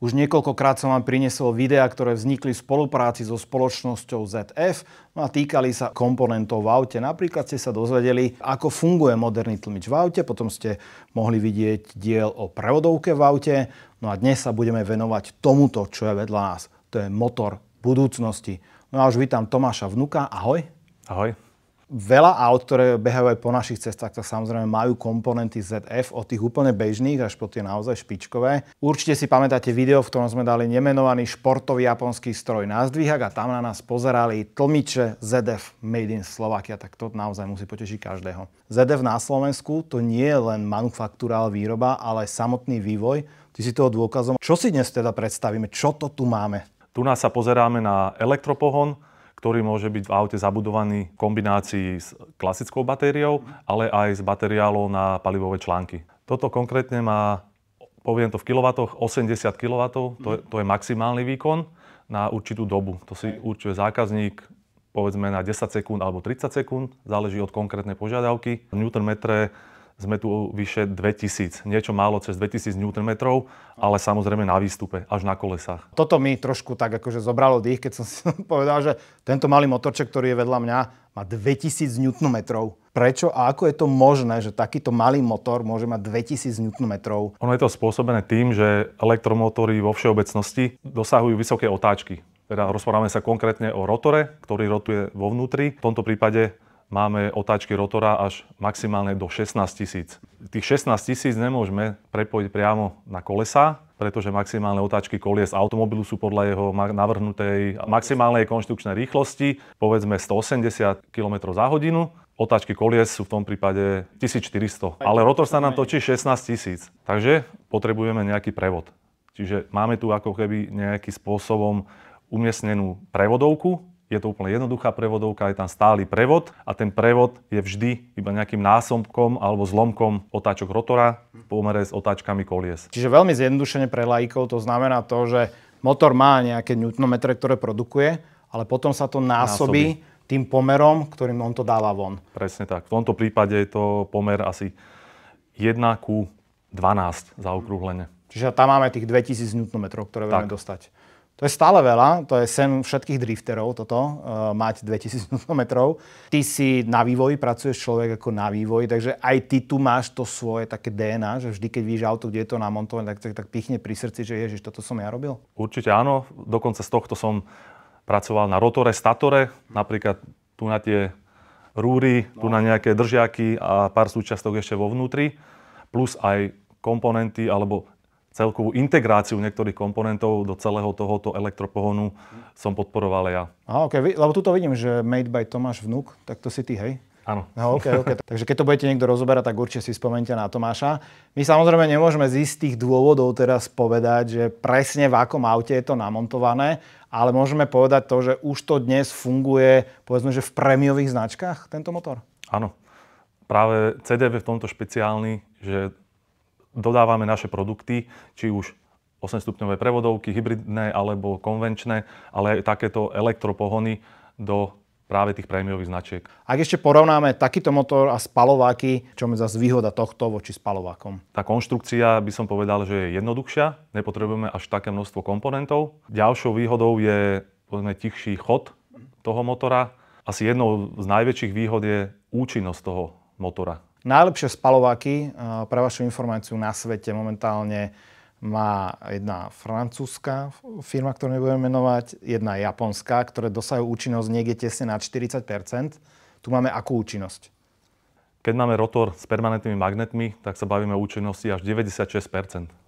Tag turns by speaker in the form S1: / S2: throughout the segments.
S1: Už niekoľkokrát som vám prinesol videá, ktoré vznikli v spolupráci so spoločnosťou ZF no a týkali sa komponentov v aute. Napríklad ste sa dozvedeli, ako funguje moderný tlmič v aute, potom ste mohli vidieť diel o prevodovke v aute, no a dnes sa budeme venovať tomuto, čo je vedľa nás. To je motor budúcnosti. No a už vítam Tomáša Vnuka, ahoj. Ahoj veľa aut, ktoré behajú aj po našich cestách, tak samozrejme majú komponenty ZF od tých úplne bežných až po tie naozaj špičkové. Určite si pamätáte video, v ktorom sme dali nemenovaný športový japonský stroj na zdvihak a tam na nás pozerali tlmiče ZF Made in Slovakia, tak to naozaj musí potešiť každého. ZF na Slovensku to nie je len manufaktúra výroba, ale aj samotný vývoj. Ty si toho dôkazom. Čo si dnes teda predstavíme? Čo to tu máme?
S2: Tu nás sa pozeráme na elektropohon, ktorý môže byť v aute zabudovaný v kombinácii s klasickou batériou, ale aj s batériálou na palivové články. Toto konkrétne má, poviem to v kilowatoch, 80 kW, to je, to je maximálny výkon na určitú dobu. To si určuje zákazník povedzme na 10 sekúnd alebo 30 sekúnd, záleží od konkrétnej požiadavky. V Nm metre sme tu vyše 2000, niečo málo cez 2000 Nm, ale samozrejme na výstupe, až na kolesách.
S1: Toto mi trošku tak akože zobralo dých, keď som si povedal, že tento malý motorček, ktorý je vedľa mňa, má 2000 Nm. Prečo a ako je to možné, že takýto malý motor môže mať 2000 Nm?
S2: Ono je to spôsobené tým, že elektromotory vo všeobecnosti dosahujú vysoké otáčky. Teda rozprávame sa konkrétne o rotore, ktorý rotuje vo vnútri. V tomto prípade máme otáčky rotora až maximálne do 16 tisíc. Tých 16 tisíc nemôžeme prepojiť priamo na kolesa, pretože maximálne otáčky kolies automobilu sú podľa jeho navrhnutej maximálnej konštrukčnej rýchlosti, povedzme 180 km za hodinu. Otáčky kolies sú v tom prípade 1400, ale rotor sa nám točí 16 tisíc, takže potrebujeme nejaký prevod. Čiže máme tu ako keby nejakým spôsobom umiestnenú prevodovku, je to úplne jednoduchá prevodovka, je tam stály prevod a ten prevod je vždy iba nejakým násomkom alebo zlomkom otáčok rotora v pomere s otáčkami kolies.
S1: Čiže veľmi zjednodušene pre laikov to znamená to, že motor má nejaké newtonometre, ktoré produkuje, ale potom sa to násobí, násobí tým pomerom, ktorým on to dáva von.
S2: Presne tak. V tomto prípade je to pomer asi 1 ku 12 zaokrúhlenie.
S1: Čiže tam máme tých 2000 Nm, ktoré vieme dostať. To je stále veľa, to je sen všetkých drifterov toto, uh, mať 2000 Nm. Ty si na vývoji, pracuješ človek ako na vývoji, takže aj ty tu máš to svoje také DNA, že vždy, keď vidíš auto, kde je to namontované, tak, tak, tak pichne pri srdci, že ježiš, toto som ja robil?
S2: Určite áno, dokonca z tohto som pracoval na rotore, statore, napríklad tu na tie rúry, no. tu na nejaké držiaky a pár súčiastok ešte vo vnútri, plus aj komponenty alebo celkovú integráciu niektorých komponentov do celého tohoto elektropohonu som podporoval ja.
S1: Aha, okay. lebo tu to vidím, že made by Tomáš Vnúk, tak to si ty, hej? Áno. No, okay, okay. Takže keď to budete niekto rozoberať, tak určite si spomente na Tomáša. My samozrejme nemôžeme z istých dôvodov teraz povedať, že presne v akom aute je to namontované, ale môžeme povedať to, že už to dnes funguje, povedzme, že v prémiových značkách tento motor.
S2: Áno. Práve CDV je v tomto špeciálny, že dodávame naše produkty, či už 8-stupňové prevodovky, hybridné alebo konvenčné, ale aj takéto elektropohony do práve tých prémiových značiek.
S1: Ak ešte porovnáme takýto motor a spalováky, čo je zase výhoda tohto voči spalovákom?
S2: Tá konštrukcia by som povedal, že je jednoduchšia, nepotrebujeme až také množstvo komponentov. Ďalšou výhodou je povedzme, tichší chod toho motora. Asi jednou z najväčších výhod je účinnosť toho motora
S1: Najlepšie spalováky eh, pre vašu informáciu na svete momentálne má jedna francúzska firma, ktorú nebudem menovať, jedna japonská, ktoré dosahujú účinnosť niekde tesne na 40 Tu máme akú účinnosť?
S2: Keď máme rotor s permanentnými magnetmi, tak sa bavíme o účinnosti až 96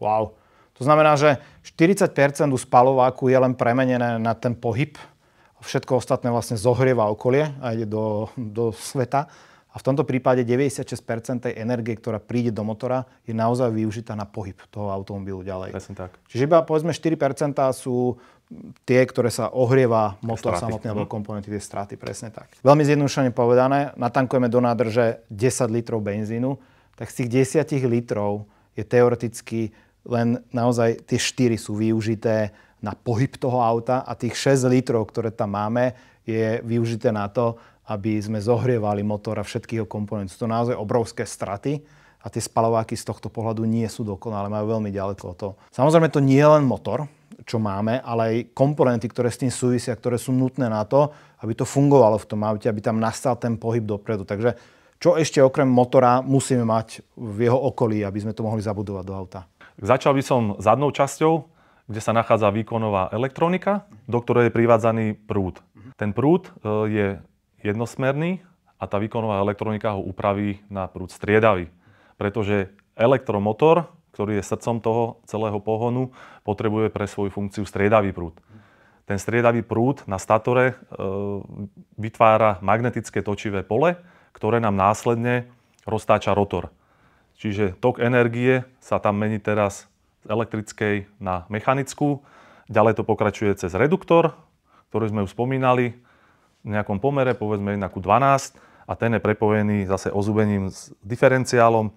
S2: Wow.
S1: To znamená, že 40 u spalováku je len premenené na ten pohyb. Všetko ostatné vlastne zohrieva okolie a ide do, do sveta. A v tomto prípade 96% tej energie, ktorá príde do motora, je naozaj využitá na pohyb toho automobilu ďalej. Presne tak. Čiže iba povedzme 4% sú tie, ktoré sa ohrieva motor straty. samotný alebo mhm. komponenty tie straty. Presne tak. Veľmi zjednodušene povedané, natankujeme do nádrže 10 litrov benzínu, tak z tých 10 litrov je teoreticky len naozaj tie 4 sú využité na pohyb toho auta a tých 6 litrov, ktoré tam máme, je využité na to, aby sme zohrievali motor a všetkých jeho komponent. Sú to naozaj obrovské straty a tie spalováky z tohto pohľadu nie sú dokonalé, majú veľmi ďaleko od toho. Samozrejme to nie je len motor, čo máme, ale aj komponenty, ktoré s tým súvisia, ktoré sú nutné na to, aby to fungovalo v tom aute, aby tam nastal ten pohyb dopredu. Takže čo ešte okrem motora musíme mať v jeho okolí, aby sme to mohli zabudovať do auta?
S2: Začal by som zadnou časťou, kde sa nachádza výkonová elektronika, do ktorej je privádzaný prúd. Ten prúd e, je jednosmerný a tá výkonová elektronika ho upraví na prúd striedavý. Pretože elektromotor, ktorý je srdcom toho celého pohonu, potrebuje pre svoju funkciu striedavý prúd. Ten striedavý prúd na statore e, vytvára magnetické točivé pole, ktoré nám následne roztáča rotor. Čiže tok energie sa tam mení teraz z elektrickej na mechanickú. Ďalej to pokračuje cez reduktor, ktorý sme už spomínali, v nejakom pomere, povedzme 1 ku 12 a ten je prepojený zase ozubením s diferenciálom,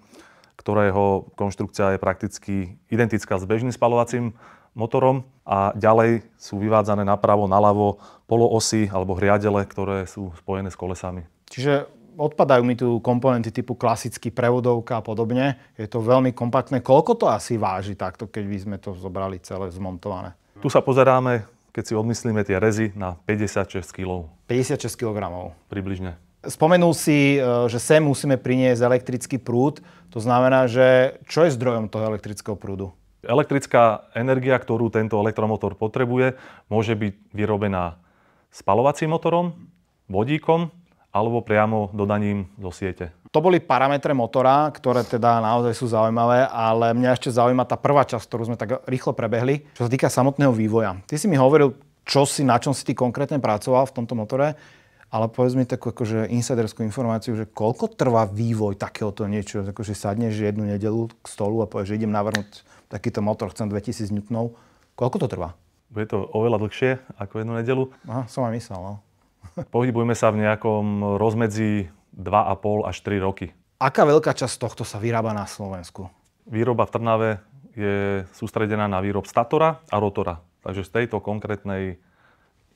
S2: ktorého konštrukcia je prakticky identická s bežným spalovacím motorom a ďalej sú vyvádzané napravo, naľavo poloosy alebo hriadele, ktoré sú spojené s kolesami.
S1: Čiže odpadajú mi tu komponenty typu klasický prevodovka a podobne. Je to veľmi kompaktné. Koľko to asi váži takto, keď by sme to zobrali celé zmontované?
S2: Tu sa pozeráme keď si odmyslíme tie rezy na 56 kg. 56 kg.
S1: Približne. Spomenul si, e, že sem musíme priniesť elektrický prúd. To znamená, že čo je zdrojom toho elektrického prúdu? Elektrická energia, ktorú
S2: tento elektromotor potrebuje, môže byť vyrobená spalovacím motorom, vodíkom alebo priamo dodaním do siete.
S1: To boli parametre motora, ktoré teda naozaj sú zaujímavé, ale mňa ešte zaujíma tá prvá časť, ktorú sme tak rýchlo prebehli, čo sa týka samotného vývoja. Ty si mi hovoril, čo si, na čom si ty konkrétne pracoval v tomto motore, ale povedz mi takú akože insiderskú informáciu, že koľko trvá vývoj takéhoto niečo, akože sadneš jednu nedelu k stolu a povieš, že idem navrhnúť takýto motor, chcem 2000 N, koľko to trvá?
S2: Bude to oveľa dlhšie ako jednu nedelu.
S1: Aha, som aj myslel, no.
S2: Pohybujeme sa v nejakom rozmedzi 2,5 až 3 roky.
S1: Aká veľká časť tohto sa vyrába na Slovensku?
S2: Výroba v Trnave je sústredená na výrob statora a rotora. Takže z tejto konkrétnej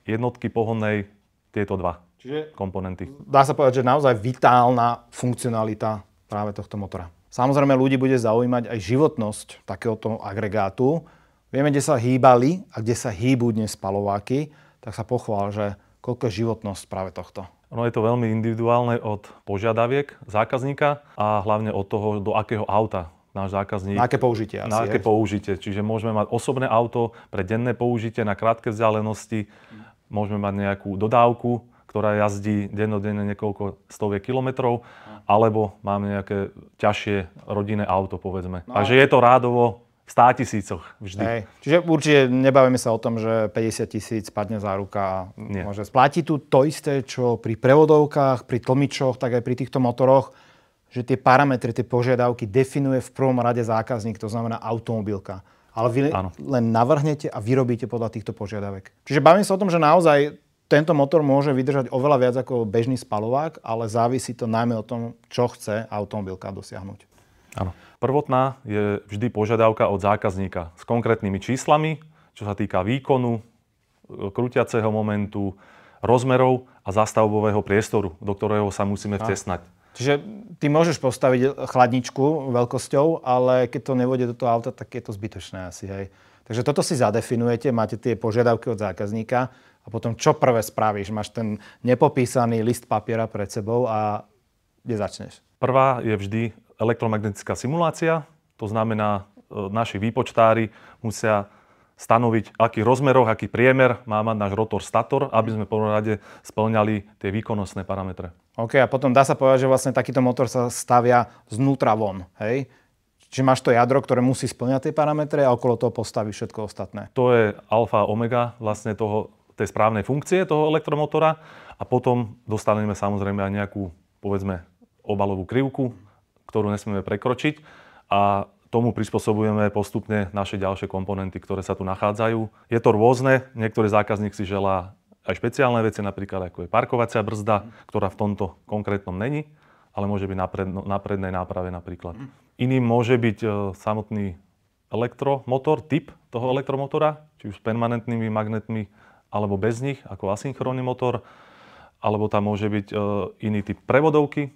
S2: jednotky pohonnej tieto dva Čiže komponenty.
S1: Dá sa povedať, že naozaj vitálna funkcionalita práve tohto motora. Samozrejme, ľudí bude zaujímať aj životnosť takéhoto agregátu. Vieme, kde sa hýbali a kde sa hýbu dnes spalováky, tak sa pochvál, že koľko je životnosť práve tohto?
S2: No je to veľmi individuálne od požiadaviek zákazníka a hlavne od toho, do akého auta náš zákazník. Na aké použitie asi, Na aké je? použitie. Čiže môžeme mať osobné auto pre denné použitie na krátke vzdialenosti, môžeme mať nejakú dodávku, ktorá jazdí dennodenne niekoľko stoviek kilometrov, alebo máme nejaké ťažšie rodinné auto, povedzme. No. Takže je to rádovo 100 tisícoch vždy. Hej.
S1: Čiže určite nebavíme sa o tom, že 50 tisíc padne ruka a Nie. môže splatiť tu to isté, čo pri prevodovkách, pri tlmičoch, tak aj pri týchto motoroch, že tie parametre, tie požiadavky definuje v prvom rade zákazník, to znamená automobilka. Ale vy ano. len navrhnete a vyrobíte podľa týchto požiadavek. Čiže bavím sa o tom, že naozaj tento motor môže vydržať oveľa viac ako bežný spalovák, ale závisí to najmä o tom, čo chce automobilka dosiahnuť.
S2: Áno. Prvotná je vždy požiadavka od zákazníka s konkrétnymi číslami, čo sa týka výkonu, e, krútiaceho momentu, rozmerov a zastavbového priestoru, do ktorého sa musíme vtesnať.
S1: Čiže ty môžeš postaviť chladničku veľkosťou, ale keď to nevode do toho auta, tak je to zbytočné asi. Hej. Takže toto si zadefinujete, máte tie požiadavky od zákazníka a potom čo prvé spravíš? Máš ten nepopísaný list papiera pred sebou a kde začneš?
S2: Prvá je vždy elektromagnetická simulácia, to znamená, e, naši výpočtári musia stanoviť, aký rozmeroch, aký priemer má mať náš rotor stator, aby sme po rade splňali tie výkonnostné parametre.
S1: OK, a potom dá sa povedať, že vlastne takýto motor sa stavia znútra von, hej? Čiže máš to jadro, ktoré musí splňať tie parametre a okolo toho postaví všetko ostatné. To
S2: je alfa a omega vlastne toho, tej správnej funkcie toho elektromotora a potom dostaneme samozrejme aj nejakú, povedzme, obalovú krivku, ktorú nesmieme prekročiť a tomu prispôsobujeme postupne naše ďalšie komponenty, ktoré sa tu nachádzajú. Je to rôzne, niektorý zákazník si želá aj špeciálne veci, napríklad ako je parkovacia brzda, ktorá v tomto konkrétnom není, ale môže byť na, predno, na prednej náprave napríklad. Iným môže byť e, samotný elektromotor, typ toho elektromotora, či už s permanentnými magnetmi alebo bez nich, ako asynchrónny motor, alebo tam môže byť e, iný typ prevodovky,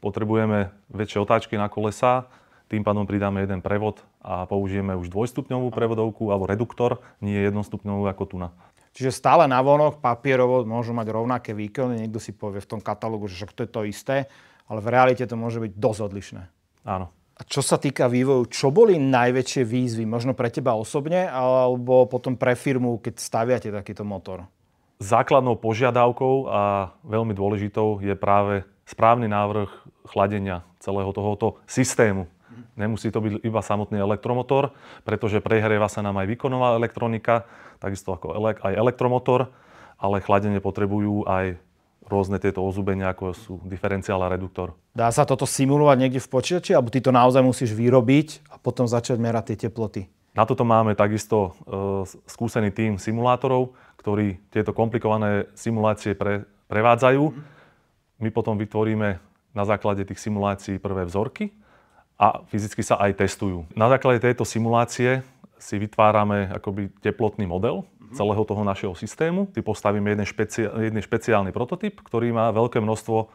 S2: potrebujeme väčšie otáčky na kolesa, tým pádom pridáme jeden prevod a použijeme už dvojstupňovú prevodovku alebo reduktor, nie jednostupňovú ako tu na.
S1: Čiže stále na vonok papierovo môžu mať rovnaké výkony, niekto si povie v tom katalógu, že to je to isté, ale v realite to môže byť dosť odlišné. Áno. A čo sa týka vývoju, čo boli najväčšie výzvy, možno pre teba osobne, alebo potom pre firmu, keď staviate takýto motor?
S2: Základnou požiadavkou a veľmi dôležitou je práve správny návrh chladenia celého tohoto systému. Mhm. Nemusí to byť iba samotný elektromotor, pretože prehrieva sa nám aj výkonová elektronika, takisto ako aj elektromotor, ale chladenie potrebujú aj rôzne tieto ozubenia, ako sú diferenciál a reduktor.
S1: Dá sa toto simulovať niekde v počítači, alebo ty to naozaj musíš vyrobiť a potom začať merať tie teploty?
S2: Na toto máme takisto e, skúsený tým simulátorov, ktorí tieto komplikované simulácie pre, prevádzajú. My potom vytvoríme na základe tých simulácií prvé vzorky a fyzicky sa aj testujú. Na základe tejto simulácie si vytvárame akoby teplotný model celého toho našeho systému. Si postavíme jeden, špeci- jeden špeciálny prototyp, ktorý má veľké množstvo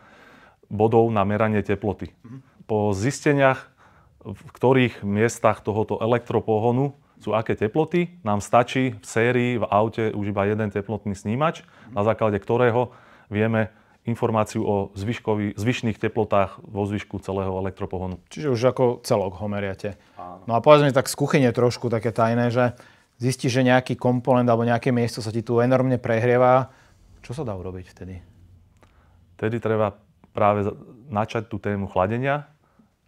S2: bodov na meranie teploty. Po zisteniach, v ktorých miestach tohoto elektropohonu sú aké teploty. Nám stačí v sérii v aute už iba jeden teplotný snímač, na základe ktorého vieme informáciu o zvyšných teplotách vo zvyšku celého elektropohonu.
S1: Čiže už ako celok ho meriate. Áno. No a povedzme tak z kuchyne trošku také tajné, že zistíš, že nejaký komponent alebo nejaké miesto sa ti tu enormne prehrieva. Čo sa dá urobiť vtedy?
S2: Vtedy treba práve načať tú tému chladenia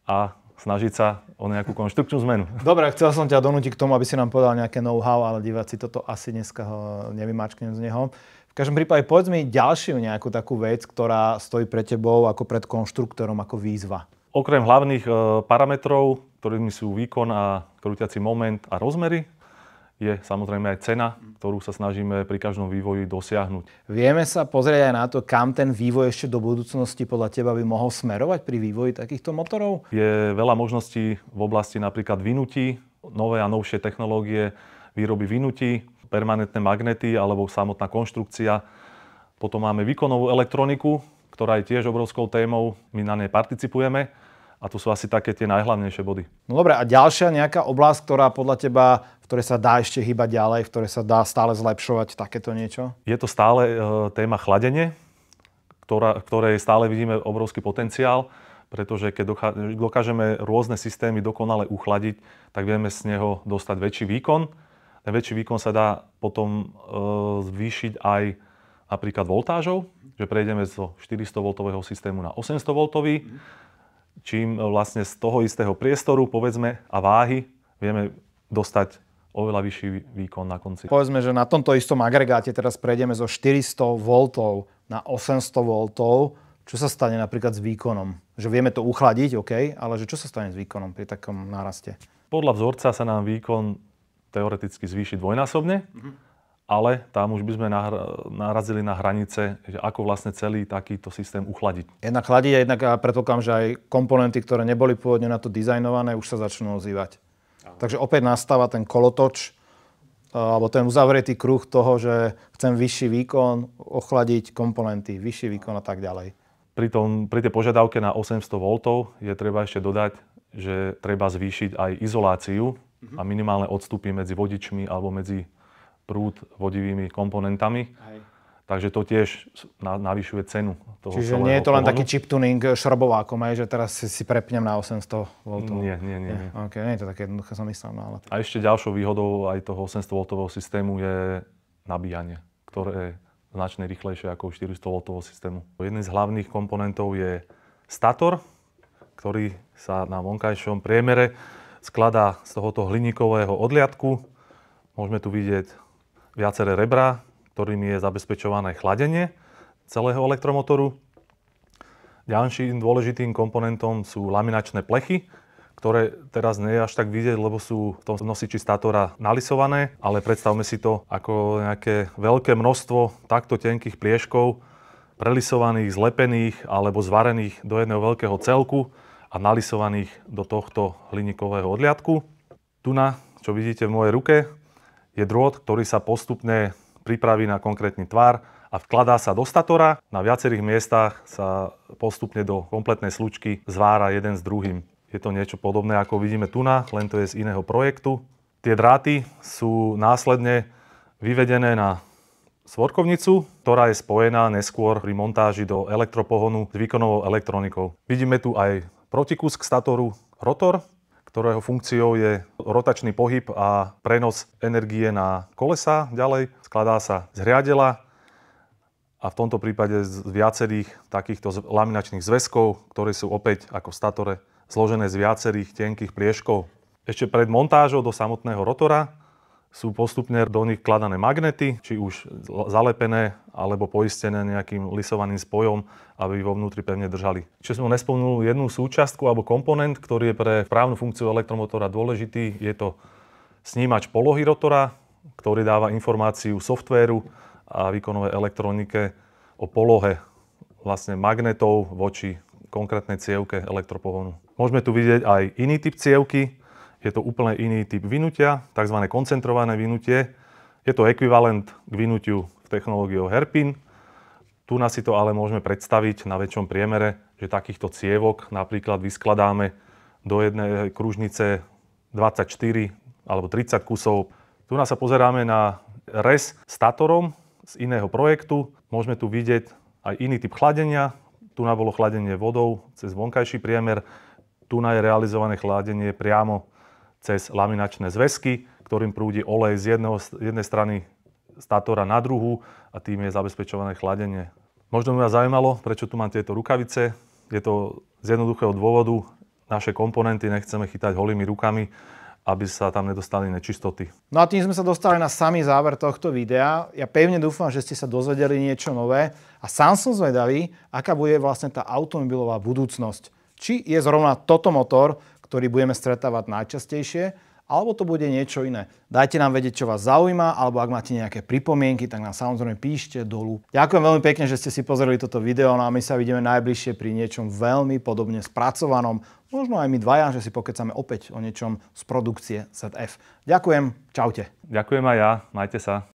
S2: a snažiť sa o nejakú konštrukčnú zmenu.
S1: Dobre, chcel som ťa donútiť k tomu, aby si nám povedal nejaké know-how, ale diváci toto asi dneska ho nevymačknem z neho. V každom prípade povedz mi ďalšiu nejakú takú vec, ktorá stojí pre tebou ako pred konštruktorom, ako výzva.
S2: Okrem hlavných e, parametrov, ktorými sú výkon a krúťací moment a rozmery, je samozrejme aj cena, ktorú sa snažíme pri každom vývoji dosiahnuť.
S1: Vieme sa pozrieť aj na to, kam ten vývoj ešte do budúcnosti podľa teba by mohol smerovať pri vývoji takýchto motorov?
S2: Je veľa možností v oblasti napríklad vynutí, nové a novšie technológie výroby vynutí, permanentné magnety alebo samotná konštrukcia. Potom máme výkonovú elektroniku, ktorá je tiež obrovskou témou, my na nej participujeme a to sú asi také tie najhlavnejšie body.
S1: No dobré, a ďalšia nejaká oblasť, ktorá podľa teba, v ktorej sa dá ešte hýbať ďalej, v ktorej sa dá stále zlepšovať takéto niečo?
S2: Je to stále e, téma chladenie, ktorá, ktorej stále vidíme obrovský potenciál, pretože keď dokážeme rôzne systémy dokonale uchladiť, tak vieme z neho dostať väčší výkon. Ten väčší výkon sa dá potom e, zvýšiť aj napríklad voltážov, že prejdeme zo 400 V systému na 800 V. Mm čím vlastne z toho istého priestoru, povedzme, a váhy vieme dostať oveľa vyšší výkon na konci.
S1: Povedzme, že na tomto istom agregáte teraz prejdeme zo 400 V na 800 V. Čo sa stane napríklad s výkonom? Že vieme to uchladiť, OK, ale že čo sa stane s výkonom pri takom náraste?
S2: Podľa vzorca sa nám výkon teoreticky zvýši dvojnásobne, mm-hmm ale tam už by sme narazili na hranice, že ako vlastne celý takýto systém uchladiť.
S1: Jednak chladiť a jednak ja predpokladám, že aj komponenty, ktoré neboli pôvodne na to dizajnované, už sa začnú ozývať. Aha. Takže opäť nastáva ten kolotoč, e, alebo ten uzavretý kruh toho, že chcem vyšší výkon, ochladiť komponenty, vyšší výkon a tak ďalej.
S2: Pri, tom, pri tej požiadavke na 800 V je treba ešte dodať, že treba zvýšiť aj izoláciu mhm. a minimálne odstupy medzi vodičmi alebo medzi prúd vodivými komponentami. Hej. Takže to tiež navyšuje cenu toho Čiže nie je to len taký
S1: chip tuning šrobovákom, aj, že teraz si, si prepnem na 800 V? Nie, nie, nie. Nie, okay, nie je to také jednoduché, som myslel. No, ale...
S2: A ešte ďalšou výhodou aj toho 800 V systému je nabíjanie, ktoré je značne rýchlejšie ako 400 V systému. Jedným z hlavných komponentov je stator, ktorý sa na vonkajšom priemere skladá z tohoto hliníkového odliadku. Môžeme tu vidieť viaceré rebra, ktorými je zabezpečované chladenie celého elektromotoru. Ďalším dôležitým komponentom sú laminačné plechy, ktoré teraz nie je až tak vidieť, lebo sú v tom nosiči statora nalisované, ale predstavme si to ako nejaké veľké množstvo takto tenkých plieškov, prelisovaných, zlepených alebo zvarených do jedného veľkého celku a nalisovaných do tohto hliníkového odliadku. Tu na, čo vidíte v mojej ruke, je drôt, ktorý sa postupne pripraví na konkrétny tvar a vkladá sa do statora. Na viacerých miestach sa postupne do kompletnej slučky zvára jeden s druhým. Je to niečo podobné, ako vidíme tu na, len to je z iného projektu. Tie dráty sú následne vyvedené na svorkovnicu, ktorá je spojená neskôr pri montáži do elektropohonu s výkonovou elektronikou. Vidíme tu aj protikus k statoru rotor, ktorého funkciou je rotačný pohyb a prenos energie na kolesa ďalej. Skladá sa z hriadela a v tomto prípade z viacerých takýchto laminačných zväzkov, ktoré sú opäť ako statore zložené z viacerých tenkých plieškov. Ešte pred montážou do samotného rotora sú postupne do nich kladané magnety, či už zalepené alebo poistené nejakým lisovaným spojom, aby vo vnútri pevne držali. Čo som nespomenul jednu súčastku alebo komponent, ktorý je pre právnu funkciu elektromotora dôležitý, je to snímač polohy rotora, ktorý dáva informáciu softvéru a výkonovej elektronike o polohe vlastne magnetov voči konkrétnej cievke elektropohonu. Môžeme tu vidieť aj iný typ cievky, je to úplne iný typ vynutia, tzv. koncentrované vynutie. Je to ekvivalent k vynutiu v technológiou herpin. Tu nás si to ale môžeme predstaviť na väčšom priemere, že takýchto cievok napríklad vyskladáme do jednej kružnice 24 alebo 30 kusov. Tu nás sa pozeráme na res s tatorom z iného projektu. Môžeme tu vidieť aj iný typ chladenia. Tu na bolo chladenie vodou cez vonkajší priemer. Tu na je realizované chladenie priamo cez laminačné zväzky, ktorým prúdi olej z, jedného, jednej strany statora na druhú a tým je zabezpečované chladenie. Možno by ma zaujímalo, prečo tu mám tieto rukavice. Je to z jednoduchého dôvodu. Naše komponenty nechceme chytať holými rukami, aby sa tam nedostali nečistoty.
S1: No a tým sme sa dostali na samý záver tohto videa. Ja pevne dúfam, že ste sa dozvedeli niečo nové a sám som zvedavý, aká bude vlastne tá automobilová budúcnosť. Či je zrovna toto motor, ktorý budeme stretávať najčastejšie, alebo to bude niečo iné. Dajte nám vedieť, čo vás zaujíma, alebo ak máte nejaké pripomienky, tak nám samozrejme píšte dolu. Ďakujem veľmi pekne, že ste si pozreli toto video, no a my sa vidíme najbližšie pri niečom veľmi podobne spracovanom. Možno aj my dvaja, že si pokecame opäť o niečom z produkcie ZF. Ďakujem, čaute.
S2: Ďakujem aj ja,
S1: majte sa.